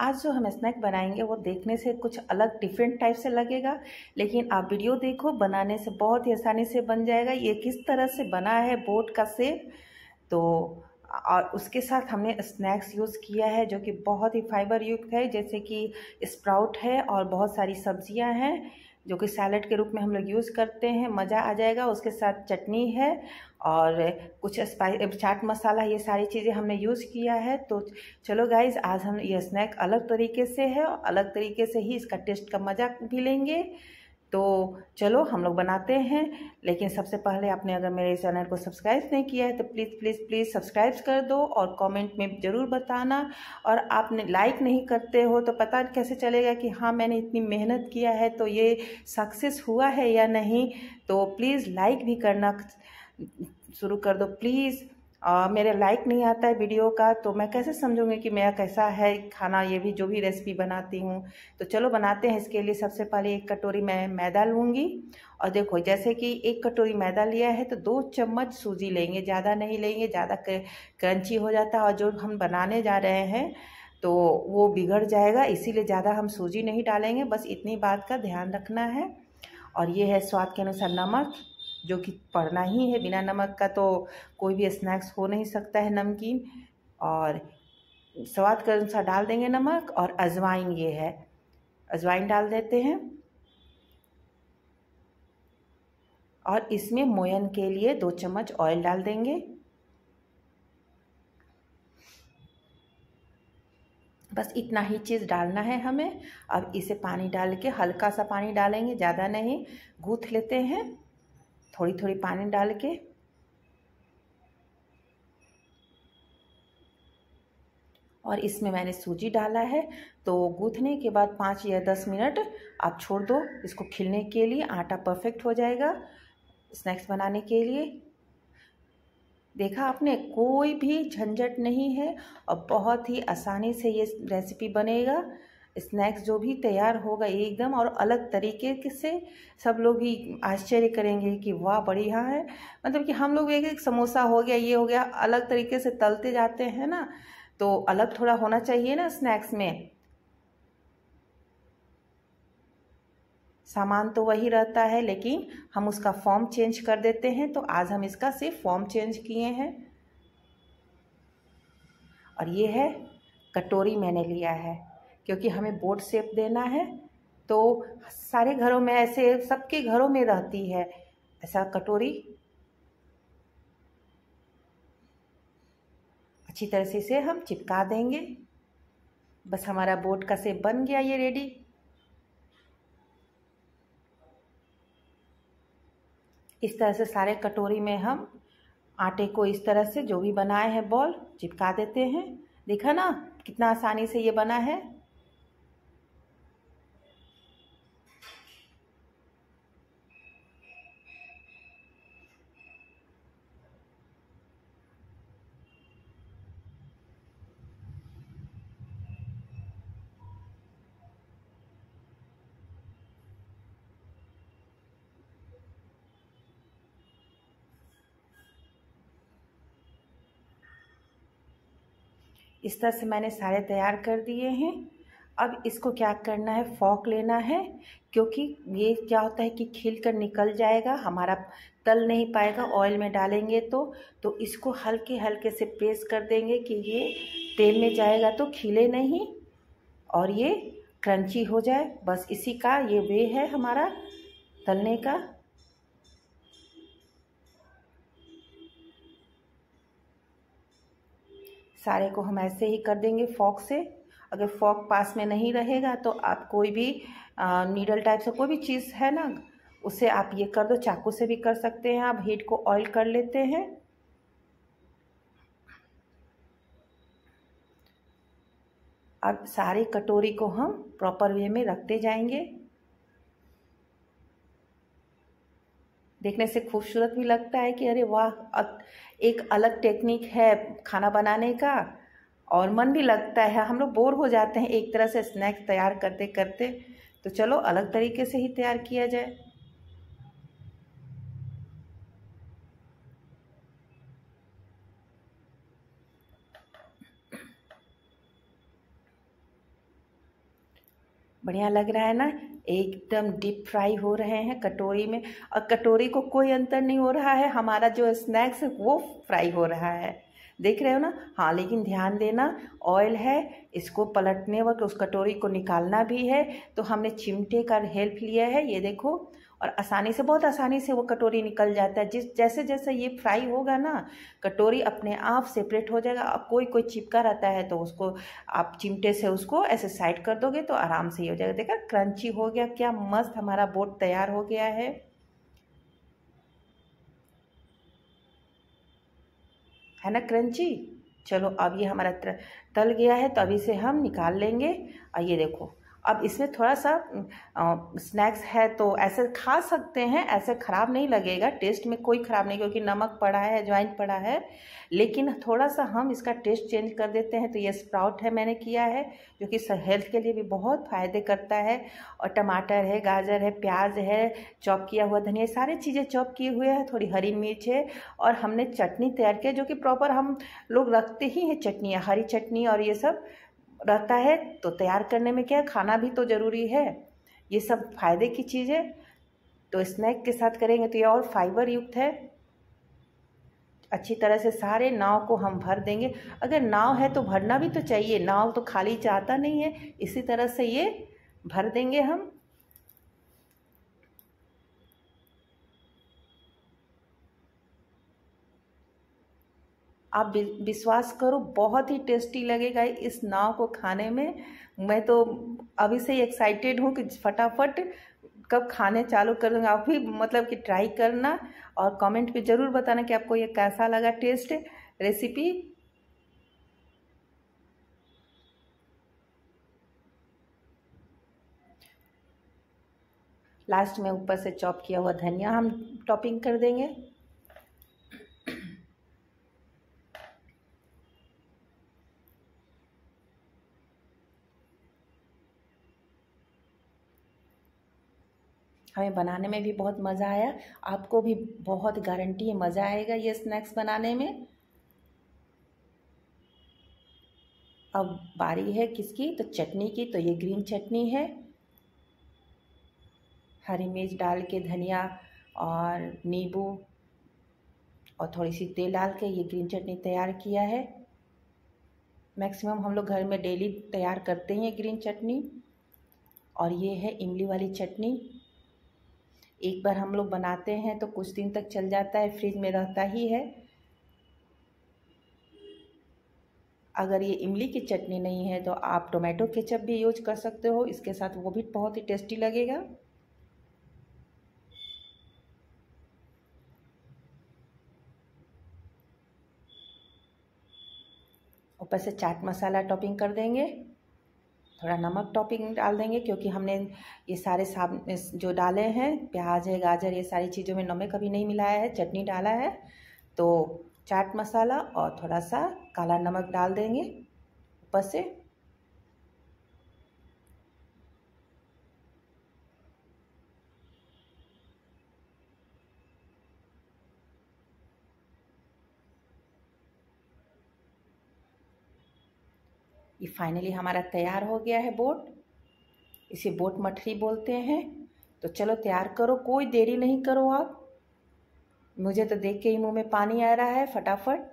आज जो हम स्नैक बनाएंगे वो देखने से कुछ अलग डिफरेंट टाइप से लगेगा लेकिन आप वीडियो देखो बनाने से बहुत ही आसानी से बन जाएगा ये किस तरह से बना है बोट का सेब तो और उसके साथ हमने स्नैक्स यूज़ किया है जो कि बहुत ही फाइबर युक्त है जैसे कि स्प्राउट है और बहुत सारी सब्जियां हैं जो कि सैलड के रूप में हम लोग यूज़ करते हैं मज़ा आ जाएगा उसके साथ चटनी है और कुछ स्पाइस चाट मसाला ये सारी चीज़ें हमने यूज़ किया है तो चलो गाइज आज हम ये स्नैक अलग तरीके से है और अलग तरीके से ही इसका टेस्ट का मज़ा भी लेंगे तो चलो हम लोग बनाते हैं लेकिन सबसे पहले आपने अगर मेरे चैनल को सब्सक्राइब नहीं किया है तो प्लीज़ प्लीज़ प्लीज़ सब्सक्राइब कर दो और कमेंट में ज़रूर बताना और आपने लाइक नहीं करते हो तो पता कैसे चलेगा कि हाँ मैंने इतनी मेहनत किया है तो ये सक्सेस हुआ है या नहीं तो प्लीज़ लाइक भी करना शुरू कर दो प्लीज़ आ, मेरे लाइक नहीं आता है वीडियो का तो मैं कैसे समझूंगी कि मेरा कैसा है खाना ये भी जो भी रेसिपी बनाती हूँ तो चलो बनाते हैं इसके लिए सबसे पहले एक कटोरी मैं मैदा लूँगी और देखो जैसे कि एक कटोरी मैदा लिया है तो दो चम्मच सूजी लेंगे ज़्यादा नहीं लेंगे ज़्यादा क्रंची हो जाता है और जो हम बनाने जा रहे हैं तो वो बिगड़ जाएगा इसीलिए ज़्यादा हम सूजी नहीं डालेंगे बस इतनी बात का ध्यान रखना है और ये है स्वाद के अनुसार नमक जो कि पड़ना ही है बिना नमक का तो कोई भी स्नैक्स हो नहीं सकता है नमकीन और स्वाद के अनुसार डाल देंगे नमक और अजवाइन ये है अजवाइन डाल देते हैं और इसमें मोयन के लिए दो चम्मच ऑयल डाल देंगे बस इतना ही चीज़ डालना है हमें अब इसे पानी डाल के हल्का सा पानी डालेंगे ज़्यादा नहीं गूथ लेते हैं थोड़ी थोड़ी पानी डाल के और इसमें मैंने सूजी डाला है तो गूँथने के बाद पाँच या दस मिनट आप छोड़ दो इसको खिलने के लिए आटा परफेक्ट हो जाएगा स्नैक्स बनाने के लिए देखा आपने कोई भी झंझट नहीं है और बहुत ही आसानी से ये रेसिपी बनेगा स्नैक्स जो भी तैयार होगा एकदम और अलग तरीके से सब लोग भी आश्चर्य करेंगे कि वाह बढ़िया है मतलब कि हम लोग एक एक समोसा हो गया ये हो गया अलग तरीके से तलते जाते हैं ना तो अलग थोड़ा होना चाहिए ना स्नैक्स में सामान तो वही रहता है लेकिन हम उसका फॉर्म चेंज कर देते हैं तो आज हम इसका सिर्फ फॉर्म चेंज किए हैं और ये है कटोरी मैंने लिया है क्योंकि हमें बोट सेप देना है तो सारे घरों में ऐसे सबके घरों में रहती है ऐसा कटोरी अच्छी तरह से इसे हम चिपका देंगे बस हमारा बोट का सेप बन गया ये रेडी इस तरह से सारे कटोरी में हम आटे को इस तरह से जो भी बनाए हैं बॉल चिपका देते हैं देखा ना कितना आसानी से ये बना है इस तरह से मैंने सारे तैयार कर दिए हैं अब इसको क्या करना है फॉक लेना है क्योंकि ये क्या होता है कि खिल कर निकल जाएगा हमारा तल नहीं पाएगा ऑयल में डालेंगे तो तो इसको हल्के हल्के से प्रेस कर देंगे कि ये तेल में जाएगा तो खिले नहीं और ये क्रंची हो जाए बस इसी का ये वे है हमारा तलने का सारे को हम ऐसे ही कर देंगे फॉक से अगर फॉक पास में नहीं रहेगा तो आप कोई भी नीडल टाइप से कोई भी चीज़ है ना उसे आप ये कर दो चाकू से भी कर सकते हैं आप हीट को ऑयल कर लेते हैं अब सारे कटोरी को हम प्रॉपर वे में रखते जाएंगे देखने से खूबसूरत भी लगता है कि अरे वाह एक अलग टेक्निक है खाना बनाने का और मन भी लगता है हम लोग बोर हो जाते हैं एक तरह से स्नैक्स तैयार करते करते तो चलो अलग तरीके से ही तैयार किया जाए बढ़िया लग रहा है ना एकदम डीप फ्राई हो रहे हैं कटोरी में और कटोरी को कोई अंतर नहीं हो रहा है हमारा जो स्नैक्स है वो फ्राई हो रहा है देख रहे हो ना हाँ लेकिन ध्यान देना ऑयल है इसको पलटने वक्त उस कटोरी को निकालना भी है तो हमने चिमटे का हेल्प लिया है ये देखो और आसानी से बहुत आसानी से वो कटोरी निकल जाता है जिस जैसे जैसे ये फ्राई होगा ना कटोरी अपने आप सेपरेट हो जाएगा अब कोई कोई चिपका रहता है तो उसको आप चिमटे से उसको ऐसे साइड कर दोगे तो आराम से ही हो जाएगा देखा क्रंची हो गया क्या मस्त हमारा बोट तैयार हो गया है है ना क्रंची चलो अब ये हमारा तल गया है तो अभी से हम निकाल लेंगे और ये देखो अब इसमें थोड़ा सा स्नैक्स है तो ऐसे खा सकते हैं ऐसे ख़राब नहीं लगेगा टेस्ट में कोई ख़राब नहीं क्योंकि नमक पड़ा है ज्वाइन पड़ा है लेकिन थोड़ा सा हम इसका टेस्ट चेंज कर देते हैं तो ये स्प्राउट है मैंने किया है जो कि हेल्थ के लिए भी बहुत फ़ायदे करता है और टमाटर है गाजर है प्याज है चॉप किया हुआ धनिया सारी चीज़ें चॉप किए हुए हैं थोड़ी हरी मिर्च है और हमने चटनी तैयार किया जो कि प्रॉपर हम लोग रखते ही हैं चटनियाँ हरी चटनी और ये सब रहता है तो तैयार करने में क्या खाना भी तो ज़रूरी है ये सब फायदे की चीज़ है तो स्नैक के साथ करेंगे तो ये और फाइबर युक्त है अच्छी तरह से सारे नाव को हम भर देंगे अगर नाव है तो भरना भी तो चाहिए नाव तो खाली चाहता नहीं है इसी तरह से ये भर देंगे हम आप विश्वास करो बहुत ही टेस्टी लगेगा इस नाव को खाने में मैं तो अभी से ही एक्साइटेड हूँ कि फटाफट कब खाने चालू कर दूँगा आप भी मतलब कि ट्राई करना और कमेंट पे ज़रूर बताना कि आपको ये कैसा लगा टेस्ट रेसिपी लास्ट में ऊपर से चॉप किया हुआ धनिया हम टॉपिंग कर देंगे हमें बनाने में भी बहुत मज़ा आया आपको भी बहुत गारंटी है मज़ा आएगा ये स्नैक्स बनाने में अब बारी है किसकी तो चटनी की तो ये ग्रीन चटनी है हरी मिर्च डाल के धनिया और नींबू और थोड़ी सी तेल डाल के ये ग्रीन चटनी तैयार किया है मैक्सिमम हम लोग घर में डेली तैयार करते हैं ग्रीन चटनी और ये है इमली वाली चटनी एक बार हम लोग बनाते हैं तो कुछ दिन तक चल जाता है फ्रिज में रहता ही है अगर ये इमली की चटनी नहीं है तो आप टोमेटो केचप भी यूज कर सकते हो इसके साथ वो भी बहुत ही टेस्टी लगेगा ऊपर से चाट मसाला टॉपिंग कर देंगे थोड़ा नमक टॉपिंग डाल देंगे क्योंकि हमने ये सारे साब जो डाले हैं प्याज है गाजर ये सारी चीज़ों में नमक कभी नहीं मिलाया है चटनी डाला है तो चाट मसाला और थोड़ा सा काला नमक डाल देंगे ऊपर से ये फाइनली हमारा तैयार हो गया है बोट इसे बोट मठरी बोलते हैं तो चलो तैयार करो कोई देरी नहीं करो आप मुझे तो देख के ही मुंह में पानी आ रहा है फटाफट